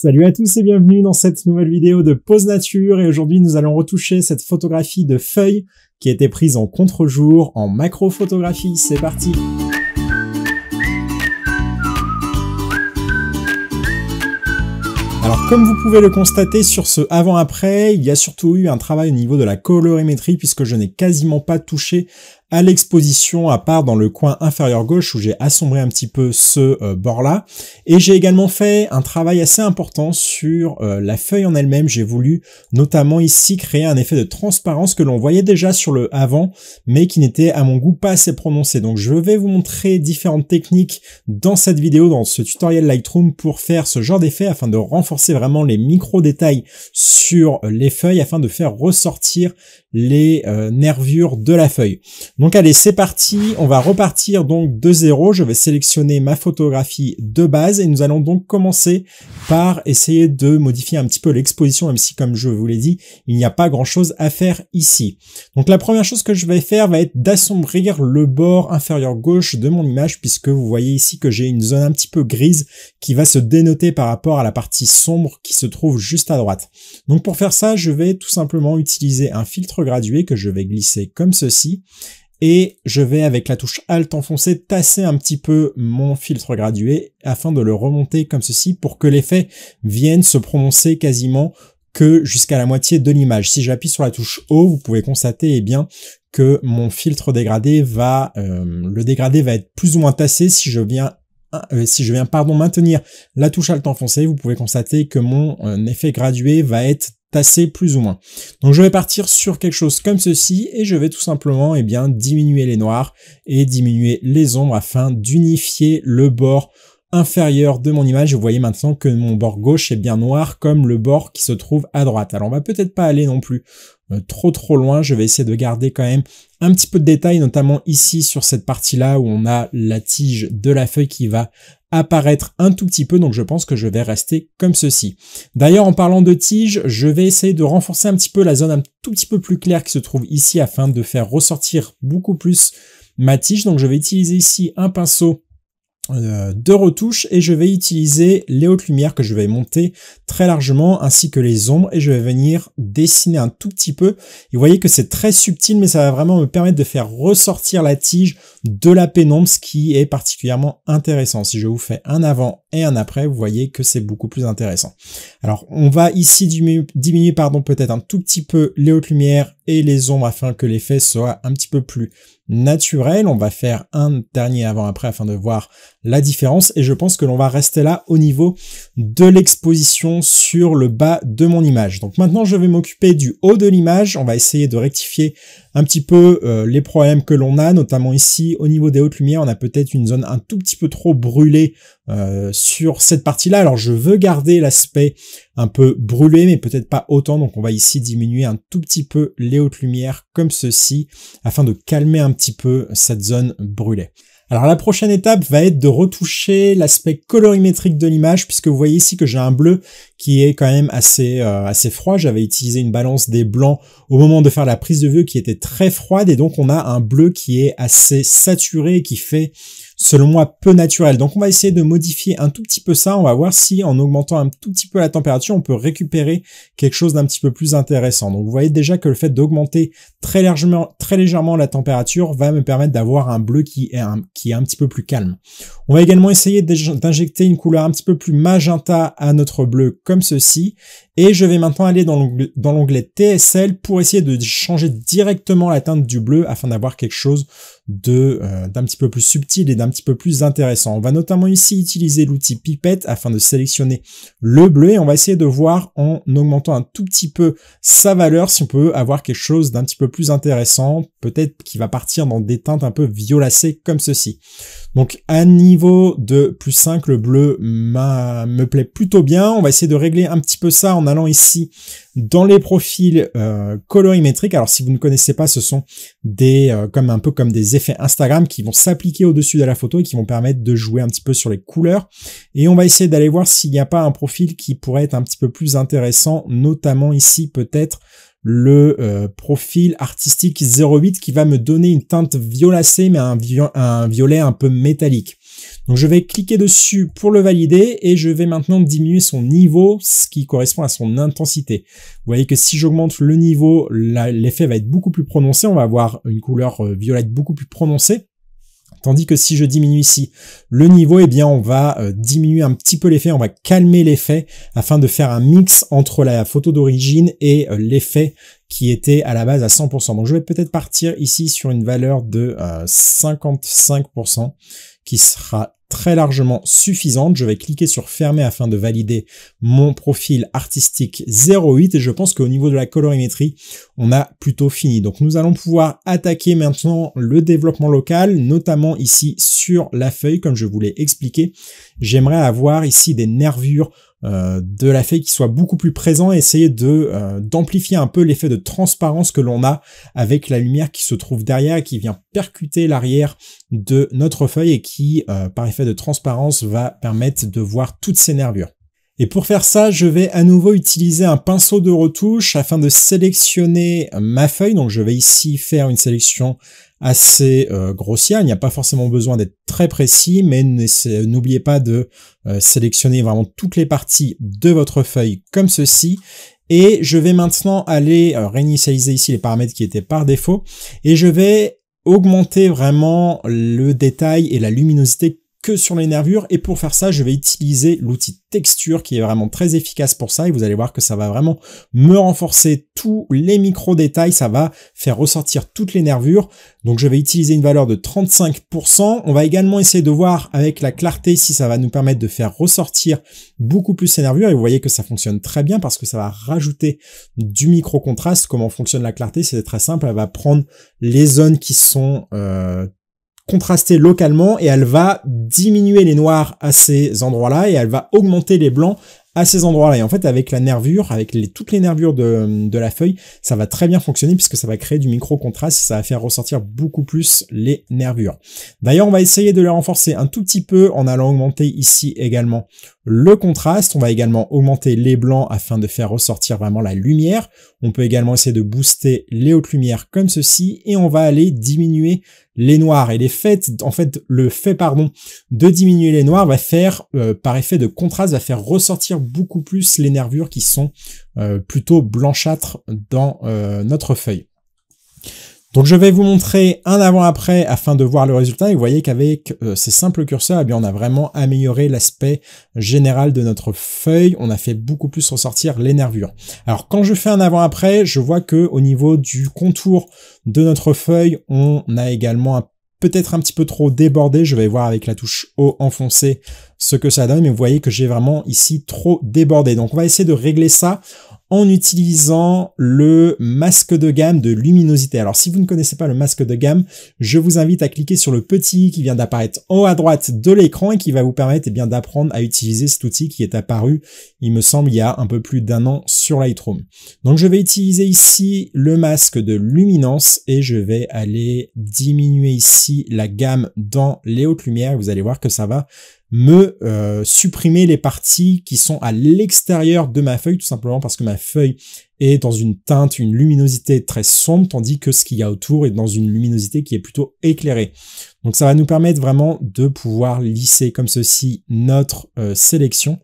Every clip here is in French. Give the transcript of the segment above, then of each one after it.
Salut à tous et bienvenue dans cette nouvelle vidéo de pose Nature et aujourd'hui nous allons retoucher cette photographie de feuilles qui a été prise en contre-jour en macro-photographie. C'est parti Alors comme vous pouvez le constater sur ce avant-après, il y a surtout eu un travail au niveau de la colorimétrie puisque je n'ai quasiment pas touché à l'exposition à part dans le coin inférieur gauche où j'ai assombré un petit peu ce euh, bord là. Et j'ai également fait un travail assez important sur euh, la feuille en elle-même. J'ai voulu notamment ici créer un effet de transparence que l'on voyait déjà sur le avant, mais qui n'était à mon goût pas assez prononcé. Donc je vais vous montrer différentes techniques dans cette vidéo, dans ce tutoriel Lightroom pour faire ce genre d'effet afin de renforcer vraiment les micro détails sur euh, les feuilles afin de faire ressortir les euh, nervures de la feuille. Donc allez, c'est parti, on va repartir donc de zéro, je vais sélectionner ma photographie de base et nous allons donc commencer par essayer de modifier un petit peu l'exposition, même si comme je vous l'ai dit, il n'y a pas grand chose à faire ici. Donc la première chose que je vais faire va être d'assombrir le bord inférieur gauche de mon image, puisque vous voyez ici que j'ai une zone un petit peu grise qui va se dénoter par rapport à la partie sombre qui se trouve juste à droite. Donc pour faire ça, je vais tout simplement utiliser un filtre gradué que je vais glisser comme ceci. Et je vais avec la touche Alt enfoncée tasser un petit peu mon filtre gradué afin de le remonter comme ceci pour que l'effet vienne se prononcer quasiment que jusqu'à la moitié de l'image. Si j'appuie sur la touche haut, vous pouvez constater et eh bien que mon filtre dégradé va euh, le dégradé va être plus ou moins tassé si je viens euh, si je viens pardon maintenir la touche alt enfoncée, vous pouvez constater que mon euh, effet gradué va être passer plus ou moins. Donc je vais partir sur quelque chose comme ceci et je vais tout simplement eh bien, diminuer les noirs et diminuer les ombres afin d'unifier le bord inférieur de mon image. Vous voyez maintenant que mon bord gauche est bien noir comme le bord qui se trouve à droite. Alors on va peut-être pas aller non plus euh, trop trop loin. Je vais essayer de garder quand même un petit peu de détails notamment ici sur cette partie-là où on a la tige de la feuille qui va apparaître un tout petit peu, donc je pense que je vais rester comme ceci. D'ailleurs, en parlant de tige, je vais essayer de renforcer un petit peu la zone un tout petit peu plus claire qui se trouve ici afin de faire ressortir beaucoup plus ma tige. Donc je vais utiliser ici un pinceau euh, de retouche et je vais utiliser les hautes lumières que je vais monter très largement ainsi que les ombres et je vais venir dessiner un tout petit peu et vous voyez que c'est très subtil mais ça va vraiment me permettre de faire ressortir la tige de la pénombre, ce qui est particulièrement intéressant. Si je vous fais un avant et un après, vous voyez que c'est beaucoup plus intéressant. Alors, on va ici diminuer, pardon, peut-être un tout petit peu les hautes lumières et les ombres afin que l'effet soit un petit peu plus naturel. On va faire un dernier avant-après afin de voir la différence et je pense que l'on va rester là au niveau de l'exposition sur le bas de mon image. Donc maintenant je vais m'occuper du haut de l'image, on va essayer de rectifier un petit peu euh, les problèmes que l'on a, notamment ici au niveau des hautes lumières, on a peut-être une zone un tout petit peu trop brûlée euh, sur cette partie-là. Alors je veux garder l'aspect un peu brûlé, mais peut-être pas autant, donc on va ici diminuer un tout petit peu les hautes lumières comme ceci, afin de calmer un petit peu cette zone brûlée. Alors la prochaine étape va être de retoucher l'aspect colorimétrique de l'image puisque vous voyez ici que j'ai un bleu qui est quand même assez euh, assez froid. J'avais utilisé une balance des blancs au moment de faire la prise de vue qui était très froide et donc on a un bleu qui est assez saturé et qui fait selon moi, peu naturel. Donc on va essayer de modifier un tout petit peu ça. On va voir si en augmentant un tout petit peu la température, on peut récupérer quelque chose d'un petit peu plus intéressant. Donc vous voyez déjà que le fait d'augmenter très largement, très légèrement la température va me permettre d'avoir un bleu qui est un, qui est un petit peu plus calme. On va également essayer d'injecter une couleur un petit peu plus magenta à notre bleu comme ceci. Et je vais maintenant aller dans l'onglet TSL pour essayer de changer directement la teinte du bleu afin d'avoir quelque chose euh, d'un petit peu plus subtil et d'un petit peu plus intéressant. On va notamment ici utiliser l'outil pipette afin de sélectionner le bleu et on va essayer de voir en augmentant un tout petit peu sa valeur si on peut avoir quelque chose d'un petit peu plus intéressant peut-être qu'il va partir dans des teintes un peu violacées comme ceci. Donc à niveau de plus 5, le bleu me plaît plutôt bien. On va essayer de régler un petit peu ça en allant ici dans les profils euh, colorimétriques. Alors si vous ne connaissez pas, ce sont des euh, comme un peu comme des effets Instagram qui vont s'appliquer au-dessus de la photo et qui vont permettre de jouer un petit peu sur les couleurs. Et on va essayer d'aller voir s'il n'y a pas un profil qui pourrait être un petit peu plus intéressant, notamment ici peut-être le euh, profil artistique 08 qui va me donner une teinte violacée mais un, un, violet un peu métallique. Donc je vais cliquer dessus pour le valider et je vais maintenant diminuer son niveau, ce qui correspond à son intensité. Vous voyez que si j'augmente le niveau, l'effet va être beaucoup plus prononcé, on va avoir une couleur euh, violette beaucoup plus prononcée. Tandis que si je diminue ici le niveau, eh bien on va euh, diminuer un petit peu l'effet, on va calmer l'effet afin de faire un mix entre la photo d'origine et euh, l'effet qui était à la base à 100%. Donc je vais peut-être partir ici sur une valeur de 55% euh, qui sera très largement suffisante. Je vais cliquer sur fermer afin de valider mon profil artistique 08 et je pense qu'au niveau de la colorimétrie, on a plutôt fini. Donc nous allons pouvoir attaquer maintenant le développement local, notamment ici sur la feuille, comme je vous l'ai expliqué. J'aimerais avoir ici des nervures euh, de la feuille qui soit beaucoup plus présent, essayer de euh, d'amplifier un peu l'effet de transparence que l'on a avec la lumière qui se trouve derrière, qui vient percuter l'arrière de notre feuille et qui, euh, par effet de transparence, va permettre de voir toutes ces nervures. Et pour faire ça, je vais à nouveau utiliser un pinceau de retouche afin de sélectionner ma feuille. Donc je vais ici faire une sélection assez euh, grossière. Il n'y a pas forcément besoin d'être très précis, mais n'oubliez pas de euh, sélectionner vraiment toutes les parties de votre feuille comme ceci. Et je vais maintenant aller euh, réinitialiser ici les paramètres qui étaient par défaut. Et je vais augmenter vraiment le détail et la luminosité sur les nervures et pour faire ça je vais utiliser l'outil texture qui est vraiment très efficace pour ça et vous allez voir que ça va vraiment me renforcer tous les micro détails, ça va faire ressortir toutes les nervures. Donc je vais utiliser une valeur de 35%. On va également essayer de voir avec la clarté si ça va nous permettre de faire ressortir beaucoup plus ces nervures et vous voyez que ça fonctionne très bien parce que ça va rajouter du micro contraste. Comment fonctionne la clarté C'est très simple, elle va prendre les zones qui sont euh, contraster localement et elle va diminuer les noirs à ces endroits-là et elle va augmenter les blancs ces endroits-là. Et en fait, avec la nervure, avec les, toutes les nervures de, la feuille, ça va très bien fonctionner puisque ça va créer du micro-contraste, ça va faire ressortir beaucoup plus les nervures. D'ailleurs, on va essayer de les renforcer un tout petit peu en allant augmenter ici également le contraste. On va également augmenter les blancs afin de faire ressortir vraiment la lumière. On peut également essayer de booster les hautes lumières comme ceci et on va aller diminuer les noirs et les faits, en fait, le fait, pardon, de diminuer les noirs va faire, euh, par effet de contraste, va faire ressortir beaucoup plus les nervures qui sont euh, plutôt blanchâtres dans euh, notre feuille. Donc je vais vous montrer un avant-après afin de voir le résultat et vous voyez qu'avec euh, ces simples curseurs, eh bien, on a vraiment amélioré l'aspect général de notre feuille, on a fait beaucoup plus ressortir les nervures. Alors quand je fais un avant-après, je vois que au niveau du contour de notre feuille, on a également un peut-être un petit peu trop débordé. Je vais voir avec la touche haut enfoncée ce que ça donne. Mais vous voyez que j'ai vraiment ici trop débordé. Donc on va essayer de régler ça en utilisant le masque de gamme de luminosité. Alors si vous ne connaissez pas le masque de gamme, je vous invite à cliquer sur le petit i qui vient d'apparaître en haut à droite de l'écran et qui va vous permettre eh bien d'apprendre à utiliser cet outil qui est apparu, il me semble, il y a un peu plus d'un an sur Lightroom. Donc je vais utiliser ici le masque de luminance et je vais aller diminuer ici la gamme dans les hautes lumières. Vous allez voir que ça va me euh, supprimer les parties qui sont à l'extérieur de ma feuille, tout simplement parce que ma feuille est dans une teinte, une luminosité très sombre, tandis que ce qu'il y a autour est dans une luminosité qui est plutôt éclairée. Donc ça va nous permettre vraiment de pouvoir lisser comme ceci notre euh, sélection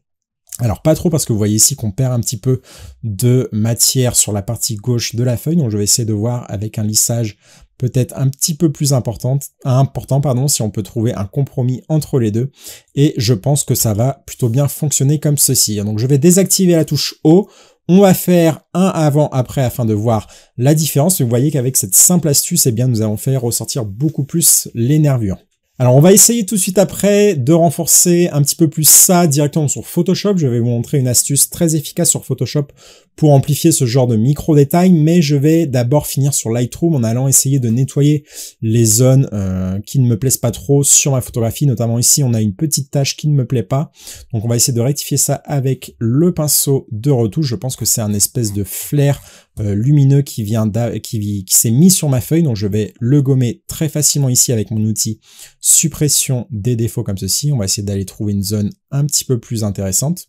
alors pas trop parce que vous voyez ici qu'on perd un petit peu de matière sur la partie gauche de la feuille, donc je vais essayer de voir avec un lissage peut-être un petit peu plus importante, important pardon, si on peut trouver un compromis entre les deux. Et je pense que ça va plutôt bien fonctionner comme ceci. Donc je vais désactiver la touche haut. On va faire un avant-après afin de voir la différence. Vous voyez qu'avec cette simple astuce, eh bien, nous allons faire ressortir beaucoup plus les nervures. Alors on va essayer tout de suite après de renforcer un petit peu plus ça directement sur Photoshop. Je vais vous montrer une astuce très efficace sur Photoshop pour amplifier ce genre de micro détails, mais je vais d'abord finir sur Lightroom en allant essayer de nettoyer les zones euh, qui ne me plaisent pas trop sur ma photographie, notamment ici on a une petite tache qui ne me plaît pas, donc on va essayer de rectifier ça avec le pinceau de retouche, je pense que c'est un espèce de flair euh, lumineux qui vient qui s'est mis sur ma feuille, donc je vais le gommer très facilement ici avec mon outil suppression des défauts comme ceci, on va essayer d'aller trouver une zone un petit peu plus intéressante,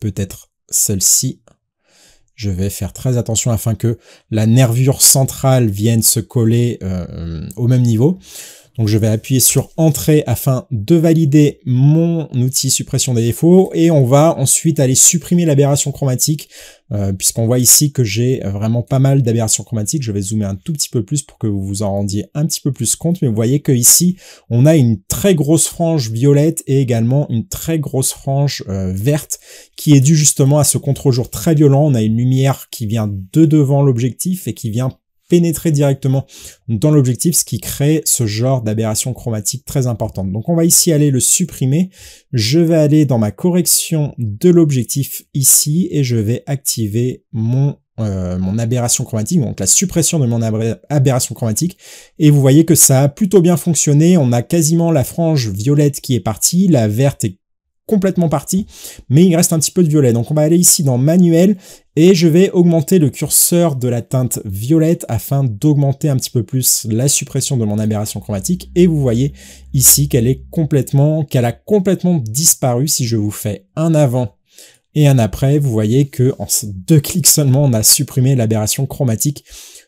peut-être celle-ci je vais faire très attention afin que la nervure centrale vienne se coller euh, au même niveau. Donc je vais appuyer sur Entrée afin de valider mon outil suppression des défauts et on va ensuite aller supprimer l'aberration chromatique euh, puisqu'on voit ici que j'ai vraiment pas mal d'aberrations chromatiques. Je vais zoomer un tout petit peu plus pour que vous vous en rendiez un petit peu plus compte. Mais vous voyez que ici, on a une très grosse frange violette et également une très grosse frange euh, verte qui est due justement à ce contre-jour très violent. On a une lumière qui vient de devant l'objectif et qui vient pénétrer directement dans l'objectif, ce qui crée ce genre d'aberration chromatique très importante. Donc on va ici aller le supprimer. Je vais aller dans ma correction de l'objectif ici et je vais activer mon euh, mon aberration chromatique, donc la suppression de mon aberration chromatique. Et vous voyez que ça a plutôt bien fonctionné. On a quasiment la frange violette qui est partie, la verte est complètement parti, mais il reste un petit peu de violet. Donc on va aller ici dans manuel et je vais augmenter le curseur de la teinte violette afin d'augmenter un petit peu plus la suppression de mon aberration chromatique. Et vous voyez ici qu'elle est complètement, qu'elle a complètement disparu. Si je vous fais un avant et un après, vous voyez que en deux clics seulement, on a supprimé l'aberration chromatique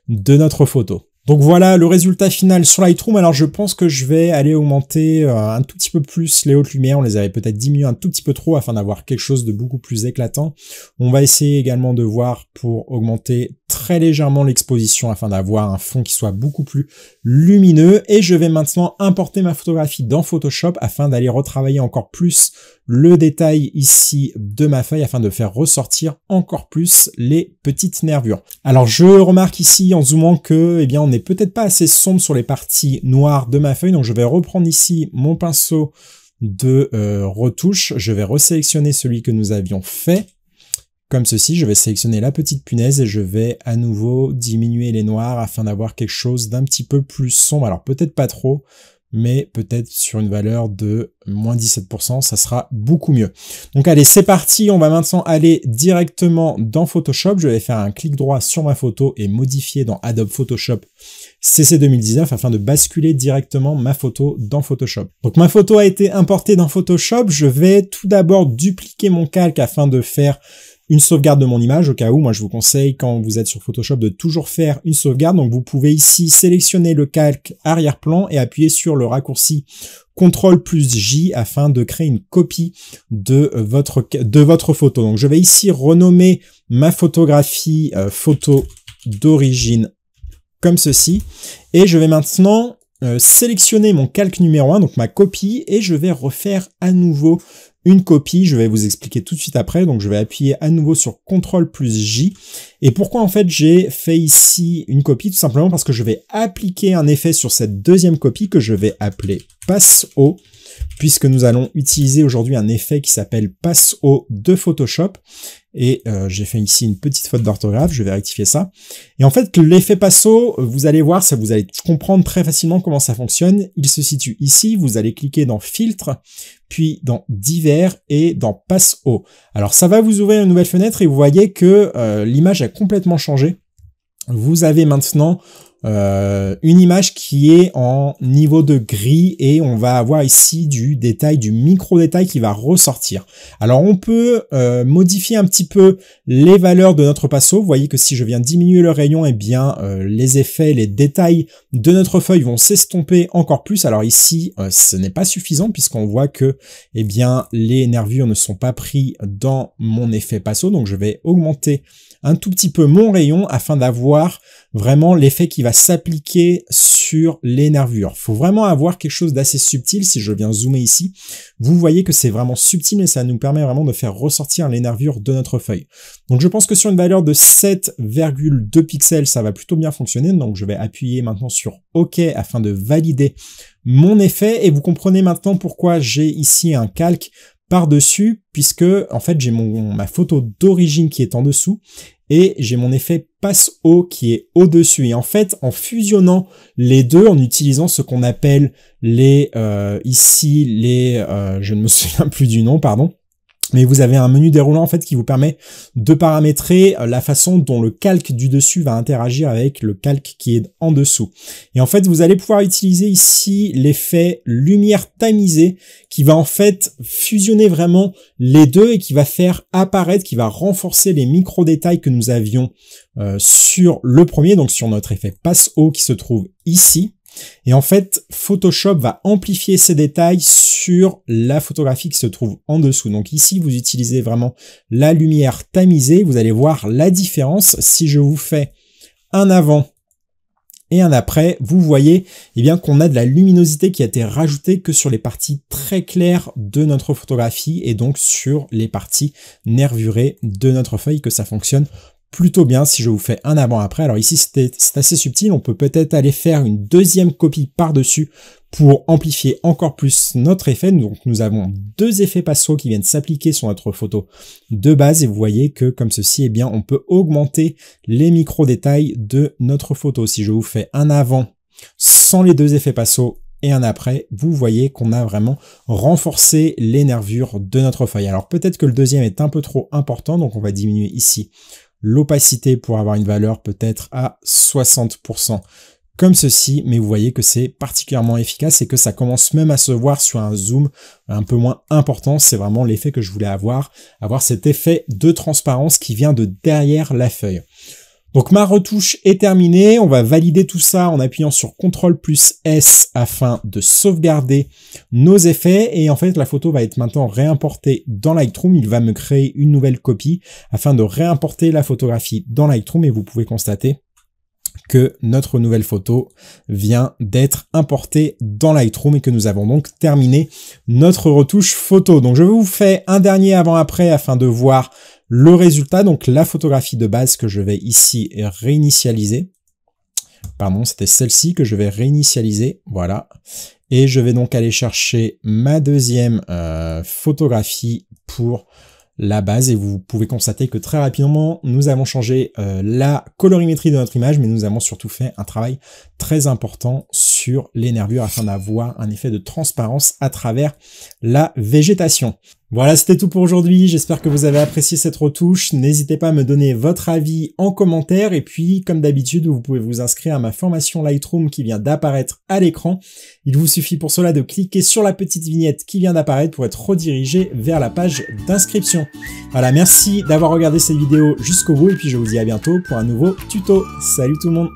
de notre photo. Donc voilà le résultat final sur Lightroom. Alors je pense que je vais aller augmenter euh, un tout petit peu plus les hautes lumières. On les avait peut-être diminué un tout petit peu trop afin d'avoir quelque chose de beaucoup plus éclatant. On va essayer également de voir pour augmenter très légèrement l'exposition afin d'avoir un fond qui soit beaucoup plus lumineux. Et je vais maintenant importer ma photographie dans Photoshop afin d'aller retravailler encore plus le détail ici de ma feuille afin de faire ressortir encore plus les petites nervures. Alors je remarque ici en zoomant que eh bien on est peut-être pas assez sombre sur les parties noires de ma feuille, donc je vais reprendre ici mon pinceau de euh, retouche, je vais resélectionner celui que nous avions fait, comme ceci, je vais sélectionner la petite punaise et je vais à nouveau diminuer les noirs afin d'avoir quelque chose d'un petit peu plus sombre, alors peut-être pas trop, mais peut-être sur une valeur de moins 17%, ça sera beaucoup mieux. Donc allez, c'est parti, on va maintenant aller directement dans Photoshop. Je vais faire un clic droit sur ma photo et modifier dans Adobe Photoshop CC 2019 afin de basculer directement ma photo dans Photoshop. Donc ma photo a été importée dans Photoshop. Je vais tout d'abord dupliquer mon calque afin de faire une sauvegarde de mon image au cas où. Moi, je vous conseille quand vous êtes sur Photoshop de toujours faire une sauvegarde. Donc, vous pouvez ici sélectionner le calque arrière-plan et appuyer sur le raccourci CTRL plus J afin de créer une copie de euh, votre, de votre photo. Donc, je vais ici renommer ma photographie euh, photo d'origine comme ceci. Et je vais maintenant euh, sélectionner mon calque numéro 1, donc ma copie, et je vais refaire à nouveau une copie. Je vais vous expliquer tout de suite après. Donc je vais appuyer à nouveau sur CTRL plus J et pourquoi en fait j'ai fait ici une copie Tout simplement parce que je vais appliquer un effet sur cette deuxième copie que je vais appeler passe Pass-Haut », puisque nous allons utiliser aujourd'hui un effet qui s'appelle passe Pass-Haut de Photoshop. Et euh, j'ai fait ici une petite faute d'orthographe, je vais rectifier ça. Et en fait, l'effet Pass-Haut », vous allez voir, ça vous allez comprendre très facilement comment ça fonctionne. Il se situe ici, vous allez cliquer dans filtre, puis dans divers et dans passe Pass-Haut ». Alors ça va vous ouvrir une nouvelle fenêtre et vous voyez que euh, l'image l'image complètement changé. Vous avez maintenant euh, une image qui est en niveau de gris et on va avoir ici du détail, du micro-détail qui va ressortir. Alors on peut euh, modifier un petit peu les valeurs de notre passo. Vous voyez que si je viens diminuer le rayon, eh bien euh, les effets, les détails de notre feuille vont s'estomper encore plus. Alors ici, ce n'est pas suffisant puisqu'on voit que eh bien les nervures ne sont pas pris dans mon effet passo. Donc je vais augmenter un tout petit peu mon rayon afin d'avoir vraiment l'effet qui va s'appliquer sur les nervures. Faut vraiment avoir quelque chose d'assez subtil. Si je viens zoomer ici, vous voyez que c'est vraiment subtil et ça nous permet vraiment de faire ressortir les nervures de notre feuille. Donc je pense que sur une valeur de 7,2 pixels, ça va plutôt bien fonctionner. Donc je vais appuyer maintenant sur OK afin de valider mon effet et vous comprenez maintenant pourquoi j'ai ici un calque par-dessus puisque en fait j'ai mon ma photo d'origine qui est en dessous et j'ai mon effet passe haut qui est au-dessus. Et en fait, en fusionnant les deux, en utilisant ce qu'on appelle les euh, ici les euh, je ne me souviens plus du nom, pardon, mais vous avez un menu déroulant en fait qui vous permet de paramétrer euh, la façon dont le calque du dessus va interagir avec le calque qui est en dessous. Et en fait, vous allez pouvoir utiliser ici l'effet lumière tamisée qui va en fait fusionner vraiment les deux et qui va faire apparaître, qui va renforcer les micro-détails que nous avions euh, sur le premier, donc sur notre effet passe-haut qui se trouve ici. Et en fait, Photoshop va amplifier ces détails sur la photographie qui se trouve en dessous. Donc ici, vous utilisez vraiment la lumière tamisée. Vous allez voir la différence. Si je vous fais un avant et un après, vous voyez eh bien qu'on a de la luminosité qui a été rajoutée que sur les parties très claires de notre photographie et donc sur les parties nervurées de notre feuille, que ça fonctionne plutôt bien si je vous fais un avant-après. Alors ici, c'est assez subtil. On peut peut-être aller faire une deuxième copie par-dessus pour amplifier encore plus notre effet. Donc nous avons deux effets passereaux qui viennent s'appliquer sur notre photo de base et vous voyez que comme ceci, eh bien, on peut augmenter les micro-détails de notre photo. Si je vous fais un avant sans les deux effets passeaux et un après, vous voyez qu'on a vraiment renforcé les nervures de notre feuille. Alors peut-être que le deuxième est un peu trop important, donc on va diminuer ici l'opacité pour avoir une valeur peut-être à 60% comme ceci, mais vous voyez que c'est particulièrement efficace et que ça commence même à se voir sur un zoom un peu moins important. C'est vraiment l'effet que je voulais avoir, avoir cet effet de transparence qui vient de derrière la feuille. Donc ma retouche est terminée, on va valider tout ça en appuyant sur CTRL plus S afin de sauvegarder nos effets et en fait la photo va être maintenant réimportée dans Lightroom, il va me créer une nouvelle copie afin de réimporter la photographie dans Lightroom et vous pouvez constater que notre nouvelle photo vient d'être importée dans Lightroom et que nous avons donc terminé notre retouche photo. Donc je vous fais un dernier avant-après afin de voir le résultat, donc la photographie de base que je vais ici réinitialiser. Pardon, c'était celle-ci que je vais réinitialiser. Voilà. Et je vais donc aller chercher ma deuxième euh, photographie pour la base et vous pouvez constater que très rapidement nous avons changé euh, la colorimétrie de notre image mais nous avons surtout fait un travail très important sur les nervures afin d'avoir un effet de transparence à travers la végétation. Voilà, c'était tout pour aujourd'hui. J'espère que vous avez apprécié cette retouche. N'hésitez pas à me donner votre avis en commentaire. Et puis, comme d'habitude, vous pouvez vous inscrire à ma formation Lightroom qui vient d'apparaître à l'écran. Il vous suffit pour cela de cliquer sur la petite vignette qui vient d'apparaître pour être redirigé vers la page d'inscription. Voilà, merci d'avoir regardé cette vidéo jusqu'au bout. Et puis, je vous dis à bientôt pour un nouveau tuto. Salut tout le monde